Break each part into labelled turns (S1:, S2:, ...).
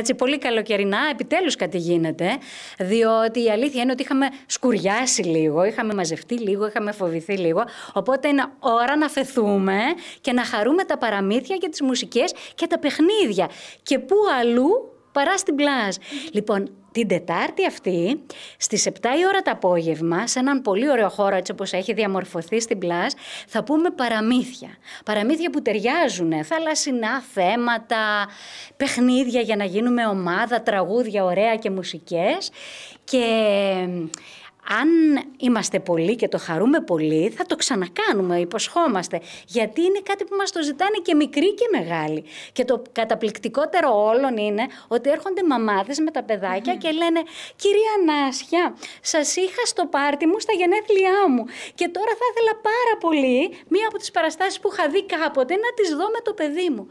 S1: Έτσι πολύ καλοκαιρινά επιτέλους κάτι γίνεται, διότι η αλήθεια είναι ότι είχαμε σκουριάσει λίγο, είχαμε μαζευτεί λίγο, είχαμε φοβηθεί λίγο, οπότε είναι ώρα να φεθούμε και να χαρούμε τα παραμύθια και τις μουσικές και τα παιχνίδια. Και πού αλλού παρά στην πλάζ. Λοιπόν, την Τετάρτη αυτή, στις 7 η ώρα το απόγευμα, σε έναν πολύ ωραίο χώρο έτσι όπως έχει διαμορφωθεί στην πλάζ, θα πούμε παραμύθια. Παραμύθια που ταιριάζουν, ε, θαλασσινά θέματα, παιχνίδια για να γίνουμε ομάδα, τραγούδια ωραία και μουσικές. Και αν είμαστε πολλοί και το χαρούμε πολύ, θα το ξανακάνουμε, υποσχόμαστε. Γιατί είναι κάτι που μας το ζητάνε και μικροί και μεγάλοι. Και το καταπληκτικότερο όλων είναι ότι έρχονται μαμάδες με τα παιδακια και λένε «Κυρία Νάσια, σας είχα στο πάρτι μου στα γενέθλιά μου και τώρα θα ήθελα πάρα πολύ μία από τις παραστάσεις που είχα δει κάποτε να τις δω με το παιδί μου».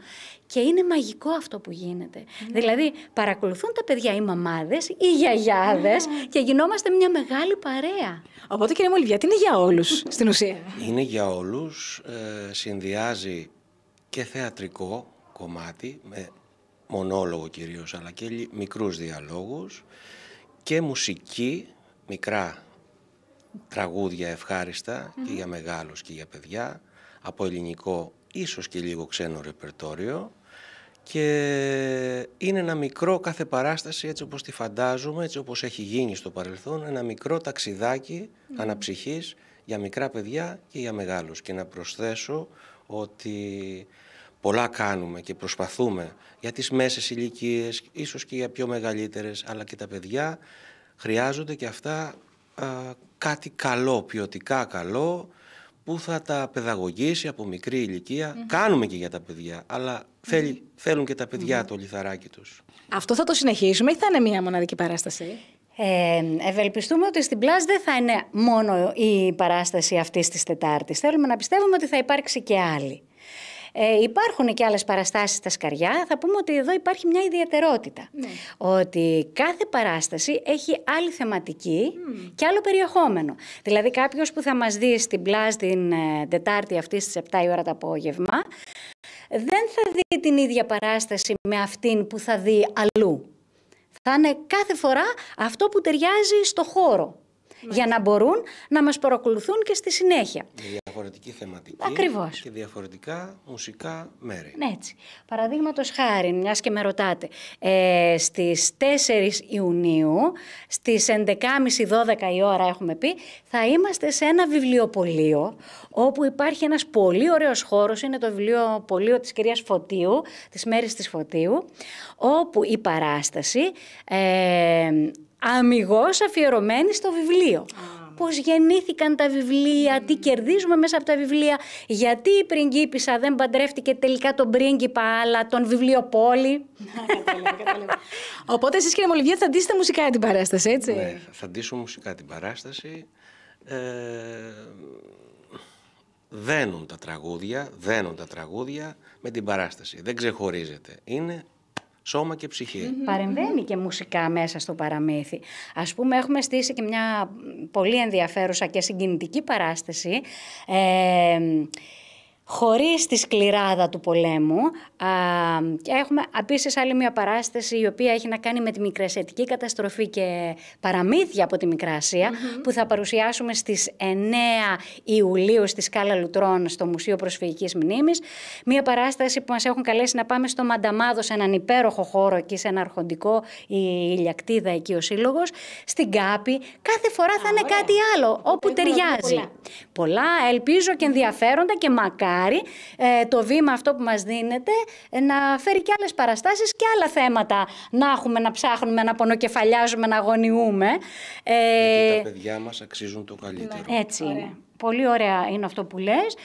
S1: Και είναι μαγικό αυτό που γίνεται. Ναι. Δηλαδή, παρακολουθούν τα παιδιά οι μαμάδες, οι γιαγιάδες mm. Ναι. και γινόμαστε μια μεγάλη παρέα. Οπότε, κύριε Μολυβιά, τι είναι για όλους στην ουσία.
S2: Είναι για όλους. Ε, συνδυάζει και θεατρικό κομμάτι, με μονόλογο κυρίως, αλλά και μικρούς διαλόγους και μουσική, μικρά τραγούδια ευχάριστα και για μεγάλους και για παιδιά, από ελληνικό ίσως και λίγο ξένο ρεπερτόριο και είναι ένα μικρό κάθε παράσταση έτσι όπως τη φαντάζομαι, έτσι όπως έχει γίνει στο παρελθόν, ένα μικρό ταξιδάκι mm. αναψυχής για μικρά παιδιά και για μεγάλους. Και να προσθέσω ότι πολλά κάνουμε και προσπαθούμε για τις μέσες ηλικίες, ίσως και για πιο μεγαλύτερες, αλλά και τα παιδιά χρειάζονται και αυτά κάτι καλό, ποιοτικά καλό, που θα τα παιδαγωγήσει από μικρή Κάνουμε και για τα παιδιά, θέλουν και τα παιδια το λιθαράκι τους.
S1: Αυτό θα το συνεχίσουμε ή θα είναι μια μοναδική παράσταση. Ε, ευελπιστούμε ότι στην πλάση δεν θα είναι μόνο η παράσταση αυτής της Τετάρτης. Θέλουμε να πιστεύουμε ότι θα υπάρξει και άλλη. Ε, υπάρχουν και άλλες παραστάσεις στα σκαριά. Θα πούμε ότι εδώ υπάρχει μια ιδιαιτερότητα. Ναι. Ότι κάθε παράσταση έχει άλλη θεματική και άλλο περιεχόμενο. Δηλαδή, κάποιος που θα μας δει στην Πλάζ την ε, Τετάρτη αυτή στις 7 η ώρα το απόγευμα, δεν θα δει την ίδια παράσταση με αυτήν που θα δει αλλού. Θα είναι κάθε φορά αυτό που ταιριάζει στο χώρο για να μπορούν να μας παρακολουθούν και στη συνέχεια
S2: διαφορετική θεματική και διαφορετικά μουσικά μέρη.
S1: Ναι, έτσι. Παραδείγματος χάρη, μιας και με ρωτάτε, ε, στις 4 Ιουνίου, στις 11.30-12 η ώρα, έχουμε πει, θα είμαστε σε ένα βιβλιοπωλείο όπου υπάρχει ένας πολύ ωραίος χώρος. Είναι το βιβλιοπωλείο της κυρίας Φωτίου, της Μέρης της Φωτίου, όπου η παράσταση. Ε, αφιερωμένη στο βιβλίο πώς γεννήθηκαν τα βιβλία, τι κερδίζουμε μέσα από τα βιβλία, γιατί η πριγκίπισσα δεν παντρεύτηκε τελικά τον πρίγκιπα, αλλά τον βιβλιοπόλη. Οπότε εσείς κύριε Μολυβιά θα ντύσετε μουσικά την παράσταση, έτσι. Ναι,
S2: θα ντύσω μουσικά την παράσταση. Ε, δένουν τα τραγούδια, δένουν τα τραγούδια με την παράσταση. Δεν ξεχωρίζεται. Είναι σώμα και
S1: ψυχή. Παρεμβαίνει και μουσικά μέσα στο παραμύθι. Ας πούμε έχουμε στήσει και μια πολύ ενδιαφέρουσα και συγκινητική παράσταση... Ε, χωρίς τη σκληράδα του πολέμου. Α, και έχουμε επίσης άλλη μια παράσταση η οποία έχει να κάνει με τη μικρασιατική καταστροφή και παραμύθια από τη Μικρασία που θα παρουσιάσουμε στις 9 Ιουλίου στη Σκάλα Λουτρών στο Μουσείο Προσφυγικής Μνήμης. Μια παράσταση που μας έχουν καλέσει να πάμε στο Μανταμάδο σε έναν υπέροχο χώρο εκεί σε ένα αρχοντικό η ηλιακτίδα εκεί ο σύλλογος. στην Κάπη. Κάθε φορά Α, θα είναι κάτι άλλο όπου ταιριάζει. Πολλά. ελπίζω και ενδιαφέροντα και μακά. Ε, το βήμα αυτό που μας δίνεται ε, να φέρει και άλλες παραστάσεις και άλλα θέματα να έχουμε, να ψάχνουμε, να πονοκεφαλιάζουμε, να αγωνιούμε. Ε, γιατί τα παιδιά μας
S2: αξίζουν το καλύτερο. Ναι, έτσι είναι.
S1: Πολύ ωραία είναι αυτό που λες.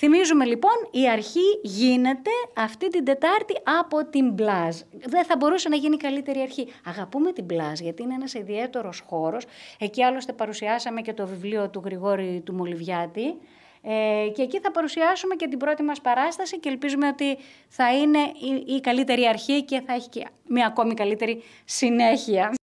S1: Θυμίζουμε λοιπόν, η αρχή γίνεται αυτή την Τετάρτη από την Μπλάζ. Δεν θα μπορούσε να γίνει καλύτερη αρχή. Αγαπούμε την Μπλάζ γιατί είναι ένας ιδιαίτερος χώρος. Εκεί άλλωστε παρουσιάσαμε και το βιβλίο του Γρηγόρη του Μολυβιάτη. Ε, και εκεί θα παρουσιάσουμε και την πρώτη μας παράσταση και ελπίζουμε ότι θα είναι η, η καλύτερη αρχή και θα έχει και μια ακόμη καλύτερη συνέχεια.